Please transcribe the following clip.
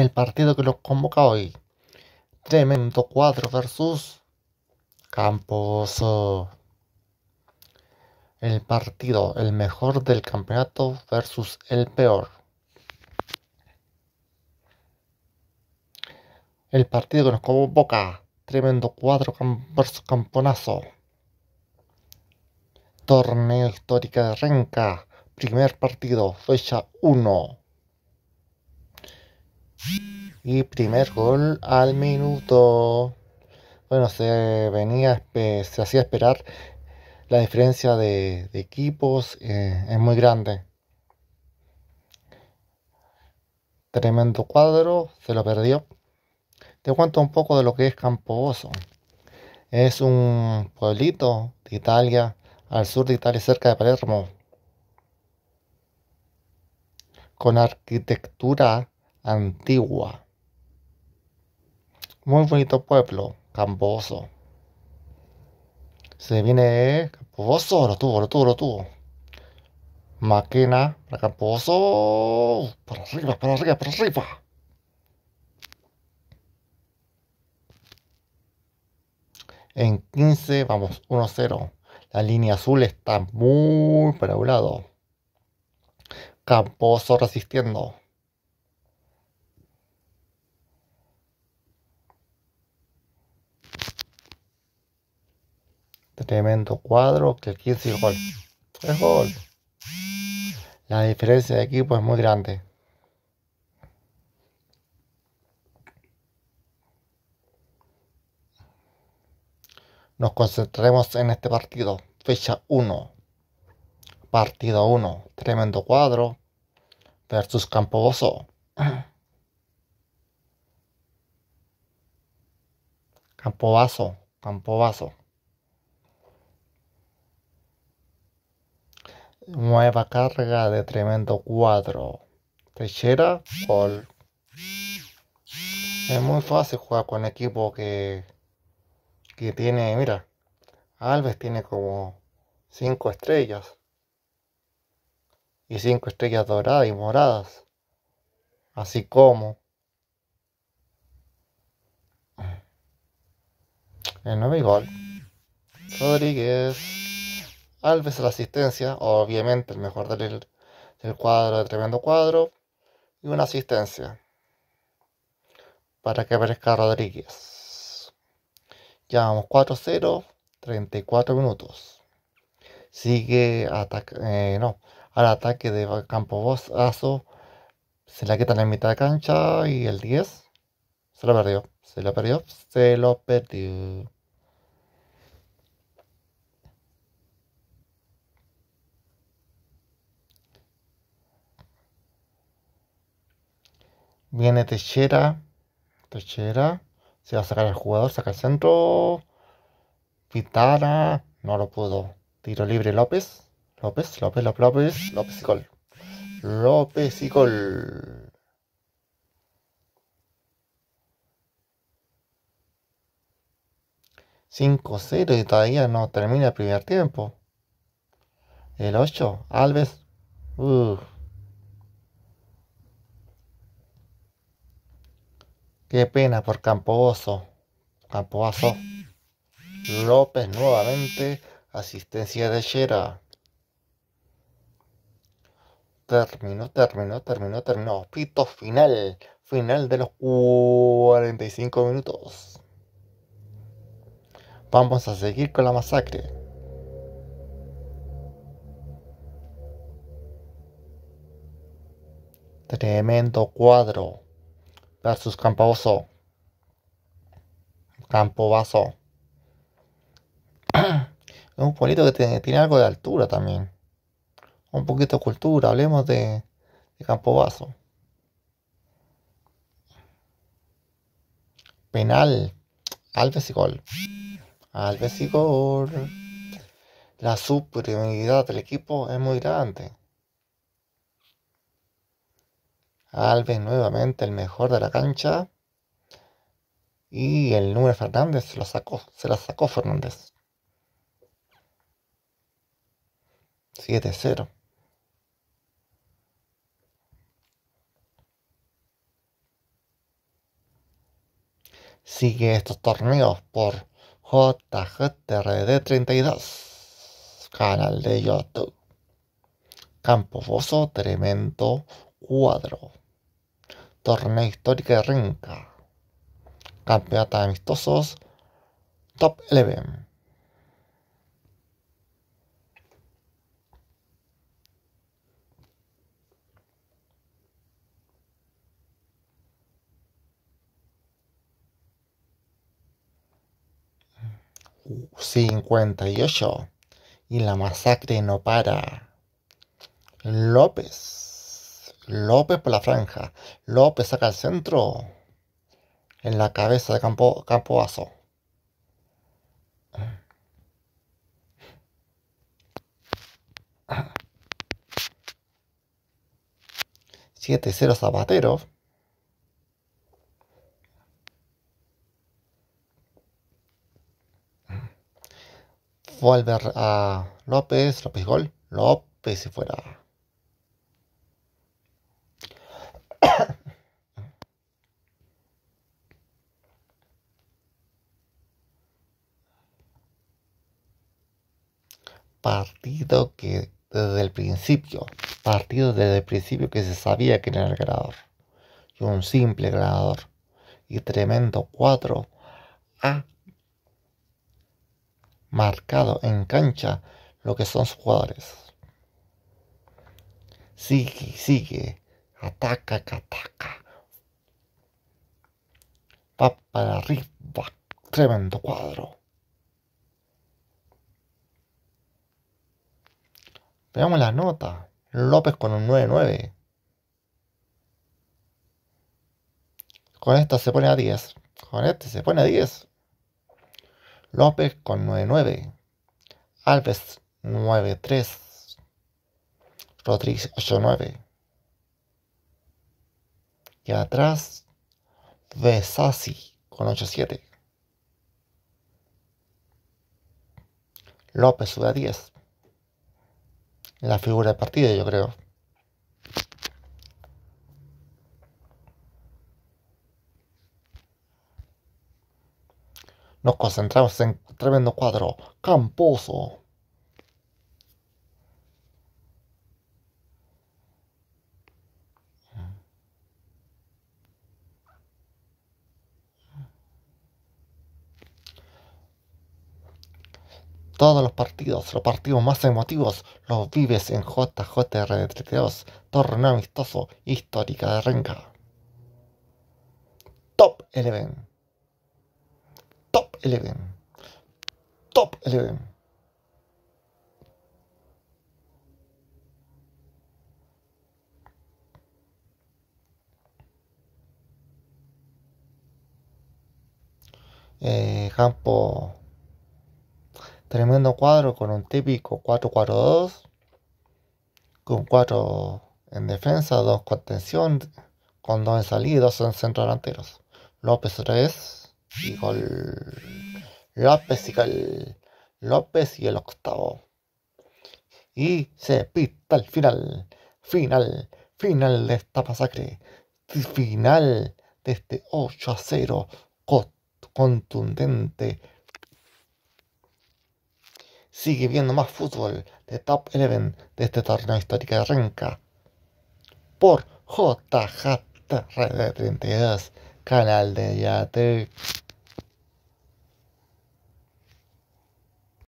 el partido que nos convoca hoy. Tremendo 4 versus Camposo. El partido, el mejor del campeonato versus el peor. El partido que nos convoca. Tremendo 4 versus Camponazo. Torneo Histórico de Renca. Primer partido, fecha 1. Y primer gol al minuto. Bueno, se venía, se hacía esperar. La diferencia de, equipos eh, es muy grande. Tremendo cuadro, se lo perdió. Te cuento un poco de lo que es Campoboso. Es un pueblito de Italia, al sur de Italia, cerca de Palermo, con arquitectura Antigua. Muy bonito pueblo, Camposo. Se viene Camposo, lo tuvo, lo tuvo, lo tuvo. Maquena para Camposo. Para arriba, para arriba, para arriba. En 15 vamos 1-0. La línea azul está muy para un lado. Camposo resistiendo. Tremendo cuadro que aquí es gol. Es gol. La diferencia de equipo es muy grande. Nos concentremos en este partido. Fecha 1. Partido 1. Tremendo cuadro. Versus Campoboso. Campo Campobaso. nueva carga de tremendo 4 techera gol. Es muy fácil jugar con equipo que, que tiene, mira, Alves tiene como 5 estrellas. Y 5 estrellas doradas y moradas. Así como... El nuevo gol. Rodríguez. Alves la asistencia, obviamente el mejor del, cuadro, de tremendo cuadro, y una asistencia para que aparezca Rodríguez. Llevamos 4-0, 34 minutos. Sigue eh, no, al ataque de Campo Azo. Se la quitan en mitad de cancha y el 10 se lo perdió, se lo perdió, se lo perdió. Viene Techera. Techera. Se va a sacar el jugador, saca el centro. Pitara. No lo pudo. Tiro libre López. López, López, López, López. y gol. López y gol. 5 0 y todavía no termina el primer tiempo. El 8, Alves. uff. Qué pena por Campooso. Campoazo. López nuevamente. Asistencia de Shera. Terminó, terminó, terminó, terminó. Pito final. Final de los 45 minutos. Vamos a seguir con la masacre. Tremendo cuadro versus Camposo. Campobaso. es un pueblito que tiene, algo de altura también. Un poquito de cultura. Hablemos de, de Campobaso. Penal. Alves y gol. Alves y gol. La superioridad del equipo es muy grande. Alves nuevamente el mejor de la cancha. Y el número Fernández se lo sacó, se la sacó Fernández. 7-0. Sigue estos torneos por JGTRD32, canal de YouTube. Campo Foso tremendo cuadro. Torneo Histórico de Rinca. Campeonato de Amistosos Top 11. ...58... ...y la masacre no para... ...López... López por la franja. López saca el centro. En la cabeza de Campo, Campoazo. Siete cero Zapatero. Volver a López, López Gol, López si fuera. partido que desde el principio, partido desde el principio que se sabía que era el ganador. Y un simple ganador. Y tremendo 4 ha marcado en cancha lo que son sus jugadores. Sigue, sigue ataca, ataca. Va para arriba, tremendo cuadro. Veamos la nota. López con un 9-9. Con esta se pone a 10. Con este se pone a 10. López con 9-9. Alves 9-3. Rodríguez 8-9. Y atrás, Besasi con 8-7. López sube a 10. La figura de partida, yo creo. Nos concentramos en tremendo cuadro. Camposo. Todos los partidos, los partidos más emotivos, los vives en JJR32, torneo amistoso histórica de Renca. Top 11. Top 11. Top 11. Eh, campo Tremendo cuadro con un típico 4-4-2, con 4 en defensa, 2 tensión con 2 en salida y 2 en centro delanteros. López 3 y gol. López y gol. López y el octavo. Y se pita el final, final, final de esta masacre. Final de este 8 a 0 contundente sigue viendo más fútbol de Top 11 de este torneo histórico de Renca. Por JJ 32 canal de Yate.